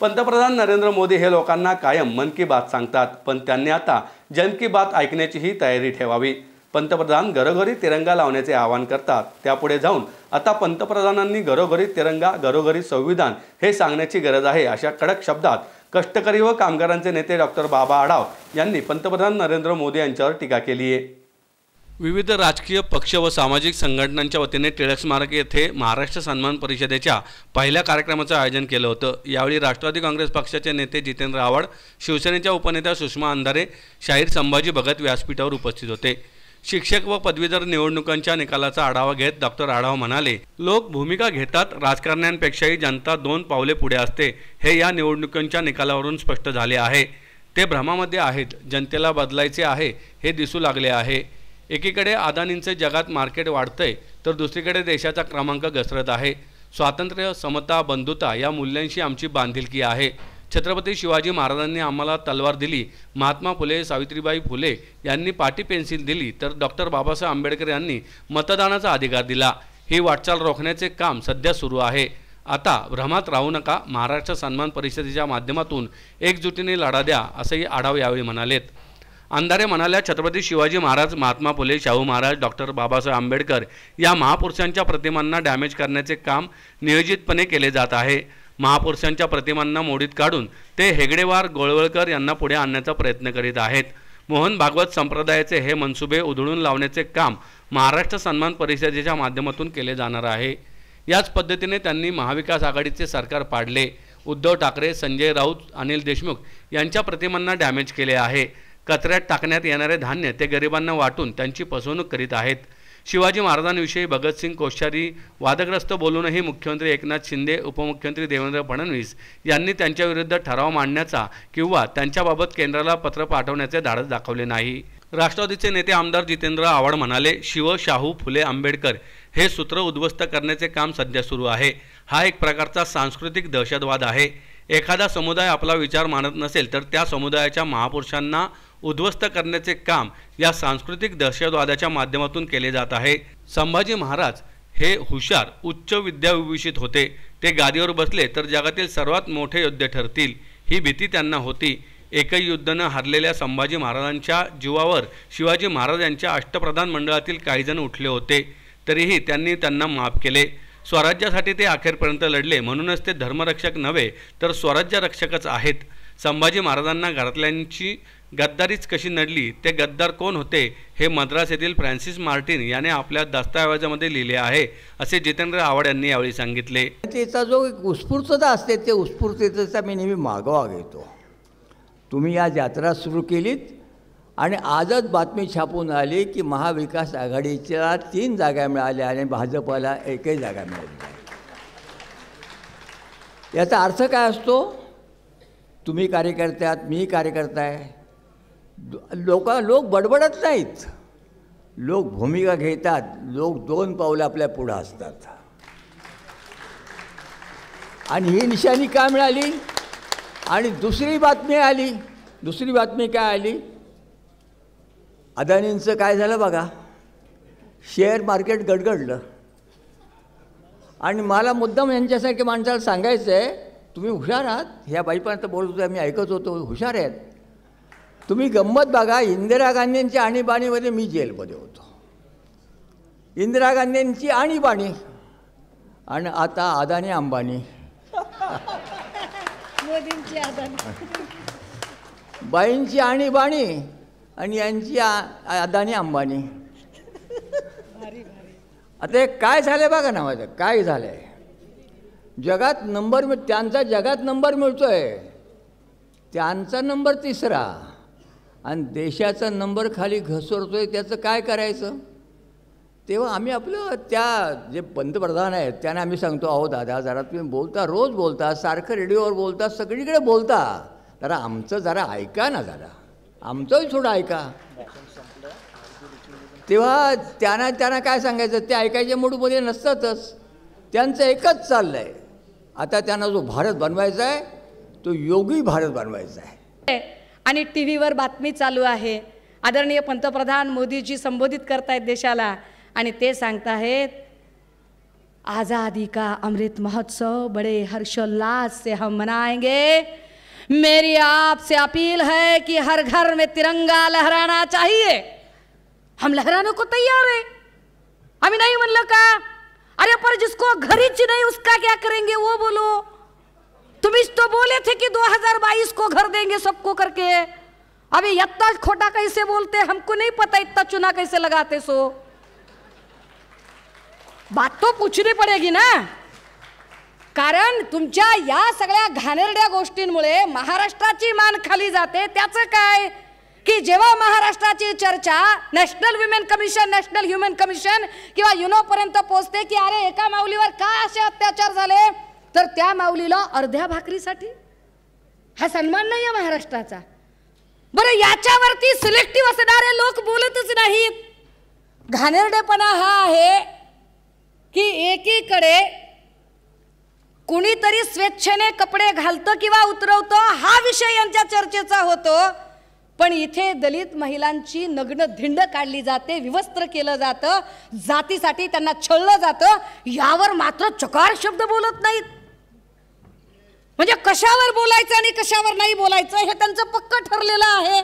पंतप्रधान नरेंद्र मोदी हे लोकांना कायम मन की बात सांगतात पण त्यांनी आता जन की बात ऐकण्याचीही तयारी ठेवावी पंतप्रधान घरोघरी तिरंगा लावण्याचे आवाहन करतात त्यापुढे जाऊन आता पंतप्रधानांनी घरोघरी तिरंगा घरोघरी संविधान हे सांगण्याची गरज आहे अशा कडक शब्दात कष्टकरी व कामगारांचे नेते डॉक्टर बाबा आढाव यांनी पंतप्रधान नरेंद्र मोदी यांच्यावर टीका केली आहे विविध राजकीय पक्ष व सामाजिक संघटनांच्या वतीने टिळक स्मारक येथे महाराष्ट्र सन्मान परिषदेच्या पहिल्या कार्यक्रमाचं आयोजन केलं होतं यावेळी राष्ट्रवादी काँग्रेस पक्षाचे नेते जितेंद्र आव्हाड शिवसेनेच्या उपनेत्या सुषमा अंधारे शाहीर संभाजी भगत व्यासपीठावर उपस्थित होते शिक्षक व पदवीधर निवडणुकांच्या निकालाचा आढावा घेत डॉक्टर आढाव म्हणाले लोक भूमिका घेतात राजकारण्यांपेक्षाही जनता दोन पावले पुढे असते हे या निवडणुकांच्या निकालावरून स्पष्ट झाले आहे ते भ्रमामध्ये आहेत जनतेला बदलायचे आहे हे दिसू लागले आहे एकीकडे अदानींचे जगात मार्केट वाढतंय तर दुसरीकडे देशाचा क्रमांक घसरत आहे स्वातंत्र्य समता बंधुता या मूल्यांशी आमची बांधिलकी आहे छत्रपती शिवाजी महाराजांनी आम्हाला तलवार दिली महात्मा फुले सावित्रीबाई फुले यांनी पाटी पेन्सिल दिली तर डॉक्टर बाबासाहेब आंबेडकर यांनी मतदानाचा अधिकार दिला ही वाटचाल रोखण्याचे काम सध्या सुरू आहे आता भ्रमात राहू नका महाराष्ट्र सन्मान परिषदेच्या माध्यमातून एकजुटीने लढा द्या असंही आढाव यावेळी म्हणालेत अंधारे म्हणाल्या छत्रपती शिवाजी महाराज महात्मा फुले शाहू महाराज डॉक्टर बाबासाहेब आंबेडकर या महापुरुषांच्या प्रतिमांना डॅमेज करण्याचे काम नियोजितपणे केले जात आहे महापुरुषांच्या प्रतिमांना मोडीत काढून ते हेगडेवार गोळवळकर यांना पुढे आणण्याचा प्रयत्न करीत आहेत मोहन भागवत संप्रदायाचे हे मनसुबे उधळून लावण्याचे काम महाराष्ट्र सन्मान परिषदेच्या माध्यमातून केले जाणार आहे याच पद्धतीने त्यांनी महाविकास आघाडीचे सरकार पाडले उद्धव ठाकरे संजय राऊत अनिल देशमुख यांच्या प्रतिमांना डॅमेज केले आहे कचऱ्यात टाकण्यात येणारे धान्य ते गरिबांना वाटून त्यांची फसवणूक करीत आहेत शिवाजी महाराजांविषयी भगतसिंग कोश्यारी वादग्रस्त बोलूनही मुख्यमंत्री एकनाथ शिंदे उपमुख्यमंत्री देवेंद्र फडणवीस यांनी त्यांच्याविरुद्ध ठराव मांडण्याचा किंवा त्यांच्याबाबत केंद्राला पत्र पाठवण्याचे धाडस दाखवले नाही राष्ट्रवादीचे नेते आमदार जितेंद्र आव्हाड म्हणाले शिव शाहू फुले आंबेडकर हे सूत्र उद्ध्वस्त करण्याचे काम सध्या सुरू आहे हा एक प्रकारचा सांस्कृतिक दहशतवाद आहे एखादा समुदाय आपला विचार मानत नसेल तर त्या समुदायाच्या महापुरुषांना उद्ध्वस्त करण्याचे काम या सांस्कृतिक दहशतवादाच्या माध्यमातून केले जात आहे संभाजी महाराज हे हुशार उच्च विद्याविभूषित होते ते गादीवर बसले तर जगातील सर्वात मोठे योद्धे ठरतील ही भीती त्यांना होती एकही युद्धानं हरलेल्या संभाजी महाराजांच्या जीवावर शिवाजी महाराज यांच्या अष्टप्रधान मंडळातील काहीजण उठले होते तरीही त्यांनी त्यांना माफ केले स्वराज्यासाठी ते अखेरपर्यंत लढले म्हणूनच ते धर्मरक्षक नव्हे तर स्वराज्य रक्षकच आहेत संभाजी महाराजांना घरातल्यांची गद्दारीच कशी नडली ते गद्दार कोण होते हे मद्रास येथील फ्रान्सिस मार्टिन याने आपल्या दस्तावेजामध्ये लिहिले आहे असे जितेंद्र आव्हाड यांनी यावेळी सांगितले त्याचा जो उत्स्फूर्तता असते ते उत्स्फूर्ततेचा मी नेहमी मागोवा घेतो तुम्ही या यात्रा सुरू केलीत आणि आजच बातमी छापून आली की महाविकास आघाडीच्या तीन जागा मिळाल्या आणि भाजपला एकही जागा मिळाली याचा अर्थ काय असतो तुम्ही कार्यकर्ते आहात कार्यकर्ता आहे लोक लोक बडबडत नाहीत लोक भूमिका घेतात लोक दोन पावलं आपल्या पुढं असतात आणि ही निशाणी का मिळाली आणि दुसरी बातमी आली दुसरी बातमी काय आली अदानींचं काय झालं बघा शेअर मार्केट गडगडलं आणि मला मुद्दाम यांच्यासारख्या माणसाला सांगायचं आहे तुम्ही हुशार आहात ह्या बाईपर्यंत बोलत होतो मी ऐकत होतो हुशार आहेत तुम्ही गंमत बघा इंदिरा गांधींच्या आणीबाणीमध्ये मी जेलमध्ये होतो इंदिरा गांधींची आणीबाणी आणि आता अदानी अंबानी मोदींची अदानी बाईंची आणीबाणी आणि यांची अदानी अंबानी आता काय झालं बघा ना माझं काय झालंय जगात नंबर त्यांचा जगात नंबर मिळतोय त्यांचा नंबर तिसरा आणि देशाचा नंबर खाली घसरतो आहे त्याचं काय करायचं तेव्हा आम्ही आपलं त्या जे पंतप्रधान आहेत त्यांना आम्ही सांगतो अहो दादा जरा तुम्ही बोलता रोज बोलता सारखं रेडिओवर बोलता सगळीकडे बोलता जरा आमचं जरा ऐका ना जरा आमचंही थोडं ऐका तेव्हा त्यांना त्यांना काय सांगायचं ते ऐकायचे मूडमध्ये नसतातच त्यांचं एकच चाललं आहे आता त्यांना जो भारत बनवायचा आहे तो योगी भारत बनवायचा आहे आणि टी व्हीवर बातमी चालू आहे आदरणीय पंतप्रधान मोदीजी संबोधित करतायत देशाला आणि ते सांगताहेत आझादी का अमृत महोत्सव बड़े हर्षोल्लास से हम मनाएंगे मेरी आपसे अपील है कि हर घर में तिरंगा लहराना चाहिए हम लहराने को तैयार है आम्ही नहीं म्हणलं का अरे पर जिसको घरीच नाही उसका क्या करेंगे वो बोलो तुम्हीच तो बोल थे कि 2022 को घर देंगे सबको करके अभी इतना खोटा कैसे बोलते हमको नहीं पता इतना चुना कैसे लगाते सो बात तो पूछनी पडेगी ना कारण तुमच्या या सगळ्या घाणेरड्या गोष्टींमुळे महाराष्ट्राची मान खाली जाते त्याचं काय की जेव्हा महाराष्ट्राची चर्चा national women commission national human commission किंवा युनो पर्यंत पोहोचते की अरे एका माऊलीवर का असे अत्याचार झाले तर त्या माऊलीला अर्ध्या भाकरीसाठी हा सन्मान नाही आहे महाराष्ट्राचा बरं याच्यावरती सिलेक्टिव्ह असणारे लोक बोलतच नाहीत घाणेरडेपणा हा आहे की एकीकडे कुणीतरी स्वेच्छेने कपडे घालतं किंवा उतरवतो हा विषय यांच्या चर्चेचा होतो पण इथे दलित महिलांची नग्न धिंड काढली जाते विवस्त्र केलं जातं जातीसाठी त्यांना छळलं जातं यावर मात्र चकार शब्द बोलत नाहीत म्हणजे कशावर बोलायचं आणि कशावर नाही बोलायचं हे त्यांचं पक्क ठरलेलं आहे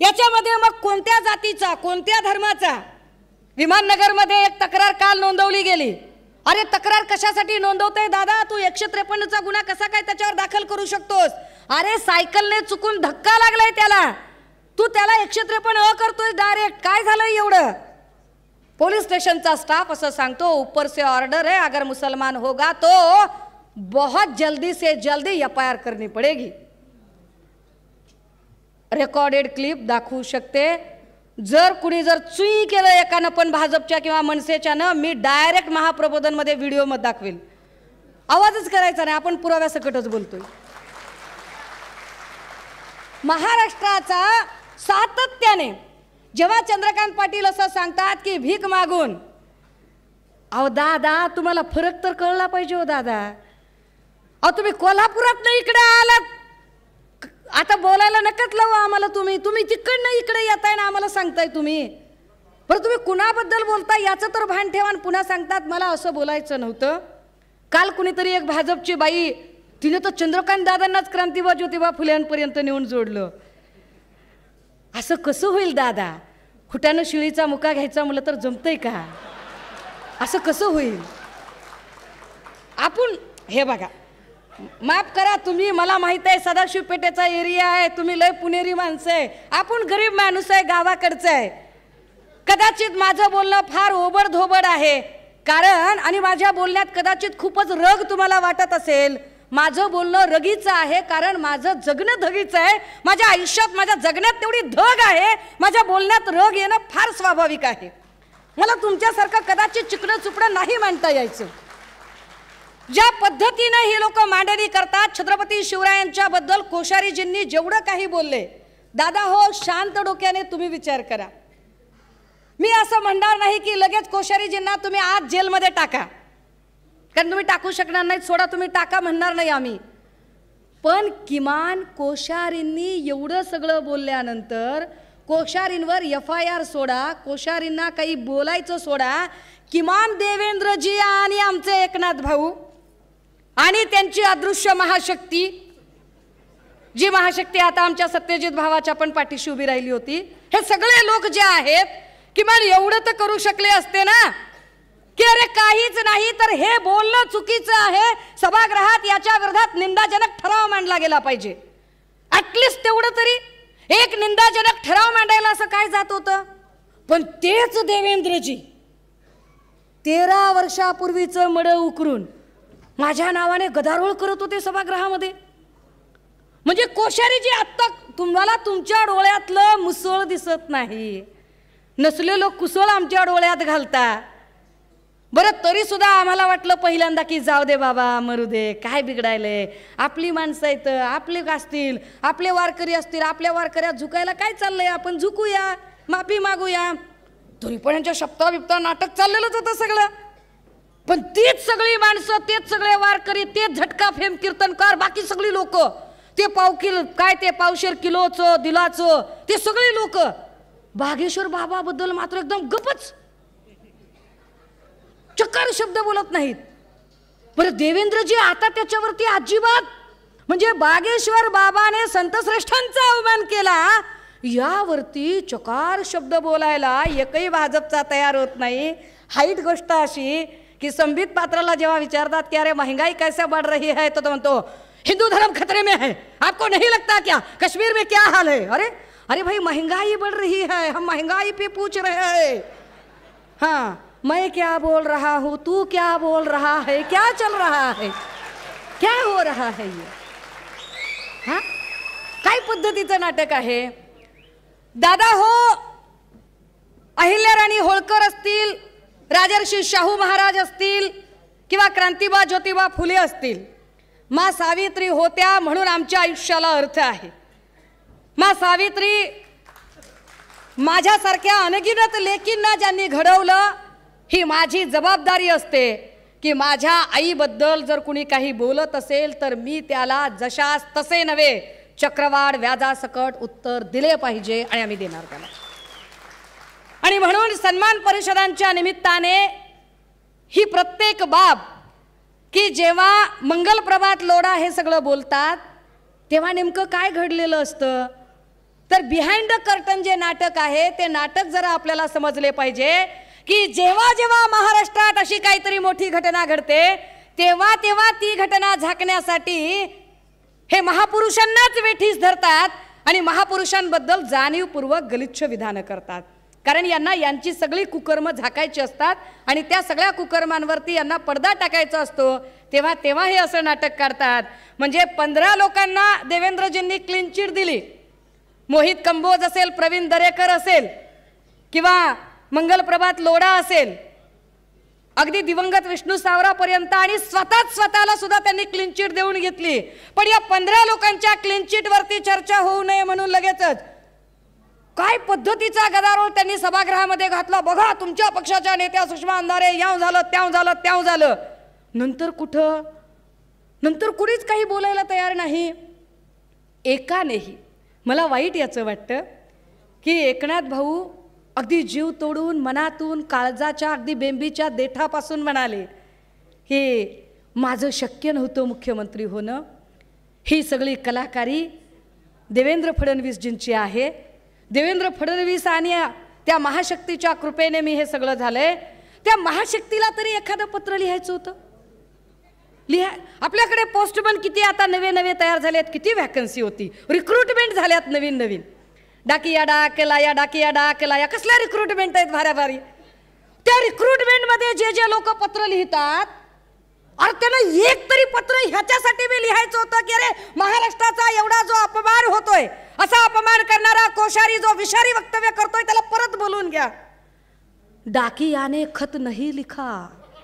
याच्यामध्ये मग कोणत्या जातीचा कोणत्या धर्माचा विमाननगरमध्ये एक तक्रार काल नोंदवली गेली अरे तक्रार कशासाठी नोंदवतोय दादा तू एकशे त्रेपन्नचा गुन्हा कसा काय त्याच्यावर दाखल करू शकतोस अरे सायकलने चुकून धक्का लागलाय त्याला तू त्याला एकशे त्रेपन्न अ करतोय डायरेक्ट काय झालंय एवढं पोलीस स्टेशनचा स्टाफ असं सांगतो उपरसे ऑर्डर आहे अगर मुसलमान होगा तो बहुत जल्दी से जल्दी एफ करनी पड़ेगी रेकॉर्डेड क्लिप दाखवू शकते जर कुणी जर चुई केलं एकानं पण भाजपच्या किंवा मनसेच्यानं मी डायरेक्ट महाप्रबोधनमध्ये व्हिडिओ मत दाखवेल आवाजच करायचा नाही आपण पुराव्यासकटच बोलतोय महाराष्ट्राचा सातत्याने जेव्हा चंद्रकांत पाटील असं सांगतात की भीक मागून अहो दादा तुम्हाला फरक तर कळला पाहिजे हो दादा अहो तुम्ही कोल्हापुरात नाही इकडे आलात आता बोलायला नकत लावू आम्हाला तुम्ही तुम्ही तिकडनं इकडे येताय ना आम्हाला सांगताय तुम्ही बरं तुम्ही कुणाबद्दल बोलताय याचं तर भान ठेवा आणि पुन्हा सांगतात मला असं बोलायचं नव्हतं काल कुणीतरी एक भाजपची बाई तिने तर चंद्रकांत दादांनाच क्रांतिबा ज्योतिबा फुल्यांपर्यंत नेऊन जोडलं असं कसं होईल दादा खुट्यानं शिळीचा मुका घ्यायचा मुलं तर जमतंय का असं कसं होईल आपण हे बघा माफ करा तुम्ही मला माहित आहे सदाशिव पेठेचा एरिया आहे तुम्ही लय पुणेरी माणसं आहे आपण गरीब माणूस आहे गावाकडचं आहे कदाचित माझं बोलणं फार ओबड धोबड आहे कारण आणि माझ्या बोलण्यात कदाचित खूपच रग तुम्हाला वाटत असेल माझं बोलणं रगीचं आहे कारण माझं जगणं धगीचं आहे माझ्या आयुष्यात माझ्या जगण्यात तेवढी धग आहे माझ्या बोलण्यात रग येणं फार स्वाभाविक आहे मला तुमच्यासारखं कदाचित चिकडं चुकडं नाही मांडता यायचं ज्या पद्धतीनं हे लोक मांडणी करतात छत्रपती शिवरायांच्या बद्दल कोश्यारीजींनी जेवढं काही बोलले दादा हो शांत डोक्याने तुम्ही विचार करा मी असं म्हणणार नाही की लगेच कोश्यारीजींना तुम्ही आज जेलमध्ये टाका कारण तुम्ही टाकू शकणार नाही सोडा तुम्ही टाका म्हणणार नाही आम्ही पण किमान कोश्यारींनी एवढं सगळं बोलल्यानंतर कोश्यारींवर एफ आय आर सोडा कोश्यारींना काही बोलायचं सोडा किमान देवेंद्रजी आणि आमचे एकनाथ भाऊ आणि त्यांची अदृश्य महाशक्ती जी महाशक्ती आता आमच्या सत्यजित भावाच्या पण पाठीशी उभी राहिली होती हे सगळे लोक जे आहेत किमान एवढं तर करू शकले असते ना की अरे काहीच नाही तर हे बोलणं चुकीचं आहे सभागृहात याच्या विरोधात निंदाजनक ठराव मांडला गेला पाहिजे ॲटलिस्ट तेवढं तरी एक निंदाजनक ठराव मांडायला असं काय जात होतं पण तेच देवेंद्रजी तेरा वर्षापूर्वीचं मड उकरून माझ्या नावाने गदारोळ करत होते सभागृहामध्ये म्हणजे जी आत्ता तुम्हाला तुमच्या डोळ्यातलं मुसळ दिसत नाही नसलेलं कुसळ आमच्या डोळ्यात घालता बरं तरी सुद्धा आम्हाला वाटलं पहिल्यांदा की जाऊ दे बाबा मरू दे काय बिघडायले आपली माणसं आहेत आपले असतील आपले वारकरी असतील आपल्या वारकऱ्या झुकायला काय चाललंय आपण झुकूया माफी मागूया तरी पण यांच्या शब्दा नाटक चाललेलंच होतं सगळं पण तीच सगळी माणसं तेच सगळे वारकरी तेच झटका फेम कीर्तनकार बाकी सगळी लोक ते पाव किल काय ते पावशेर किलोचं दिलाचं ते सगळी लोक बागेश्वर बाबाबद्दल मात्र एकदम गपच चकार शब्द बोलत नाहीत बरं देवेंद्रजी आता त्याच्यावरती अजिबात म्हणजे बागेश्वर बाबाने संतश्रेष्ठांचा अवमान केला यावरती चकार शब्द बोलायला एकही भाजपचा तयार होत नाही हाईट गोष्ट अशी कि संबित पात्राला जेव्हा विचारतात की अरे महंगाई कैसे बढ़ रही है तो, तो म्हणतो हिंदू धर्म खतरे में है आपको नहीं लगता क्या कश्मीर में क्या हाल है अरे अरे भाई महंगाई बढ़ रही है हम महंगाई पे पूछ रहे हैं हाँ मैं क्या बोल रहा हूँ तू क्या बोल रहा है क्या चल रहा है क्या हो रहा है ये हा काय पद्धतीचं नाटक है दादा हो अहिल्याराणी होलकर असतील राजर्षी शाहू महाराज असतील किंवा क्रांतिबा ज्योतिबा फुले असतील मा सावित्री होत्या म्हणून आमच्या आयुष्याला अर्थ आहे मा सावित्री माझ्यासारख्या अनगिनत लेकींना ज्यांनी घडवलं ही माझी जबाबदारी असते की माझ्या आईबद्दल जर कुणी काही बोलत असेल तर मी त्याला जशास तसे नव्हे चक्रवाढ व्याजासकट उत्तर दिले पाहिजे आणि आम्ही देणार त्याला आणि म्हणून सन्मान परिषदांच्या निमित्ताने ही प्रत्येक बाब की जेव्हा मंगलप्रभात लोढा हे सगळं बोलतात तेव्हा नेमकं काय घडलेलं असतं तर बिहाइंड द कर्टन जे नाटक आहे ते नाटक जरा आपल्याला समजले पाहिजे की जेव्हा जेव्हा महाराष्ट्रात अशी काहीतरी मोठी घटना घडते तेव्हा तेव्हा ती घटना झाकण्यासाठी हे महापुरुषांनाच वेठीस धरतात आणि महापुरुषांबद्दल जाणीवपूर्वक गलिच्छ विधानं करतात कारण यांना यांची सगळी कुकर्म झाकायची असतात आणि त्या सगळ्या कुकर्मांवरती यांना पडदा टाकायचा असतो तेव्हा तेव्हा हे असं नाटक करतात म्हणजे पंधरा लोकांना देवेंद्रजींनी क्लीन चीट दिली मोहित कंबोज असेल प्रवीण दरेकर असेल किंवा मंगलप्रभात लोढा असेल अगदी दिवंगत विष्णू सावरापर्यंत आणि स्वतःच स्वतःला सुद्धा त्यांनी चीट देऊन घेतली पण या पंधरा लोकांच्या वरती चर्चा होऊ नये म्हणून लगेचच काय पद्धतीचा गदारोळ त्यांनी सभागृहामध्ये घातला बघा तुमच्या पक्षाच्या नेत्या सुषमा अंधारे याव झालं त्याव झालं त्याव झालं नंतर कुठं नंतर कुणीच काही बोलायला तयार नाही एकानेही मला वाईट याचं वाटतं की एकनाथ भाऊ अगदी जीव तोडून मनातून काळजाच्या अगदी बेंबीच्या देठापासून म्हणाले की माझं शक्य नव्हतं मुख्यमंत्री होणं ही सगळी कलाकारी देवेंद्र फडणवीसजींची आहे देवेंद्र फडणवीस आणि त्या महाशक्तीच्या कृपेने मी हे सगळं झालंय त्या महाशक्तीला तरी एखादं पत्र लिहायचं होतं लिहा आपल्याकडे पोस्टमन किती आता नवे नवे तयार झाले आहेत किती व्हॅकन्सी होती रिक्रुटमेंट झाल्यात नवीन नवीन डाकिया केला या डाकिया केला या कसल्या रिक्रुटमेंट आहेत भाऱ्या भारी त्या रिक्रुटमेंटमध्ये जे जे लोक पत्र लिहितात अरे त्यानं एक तरी पत्र ह्याच्यासाठी मी लिहायचं होतं की अरे महाराष्ट्राचा एवढा जो अपमान होतोय असा अपमान करणारा कोशारी जो विषारी वक्तव्य करतोय त्याला परत बोलून घ्या डाकी याने खत नाही लिखा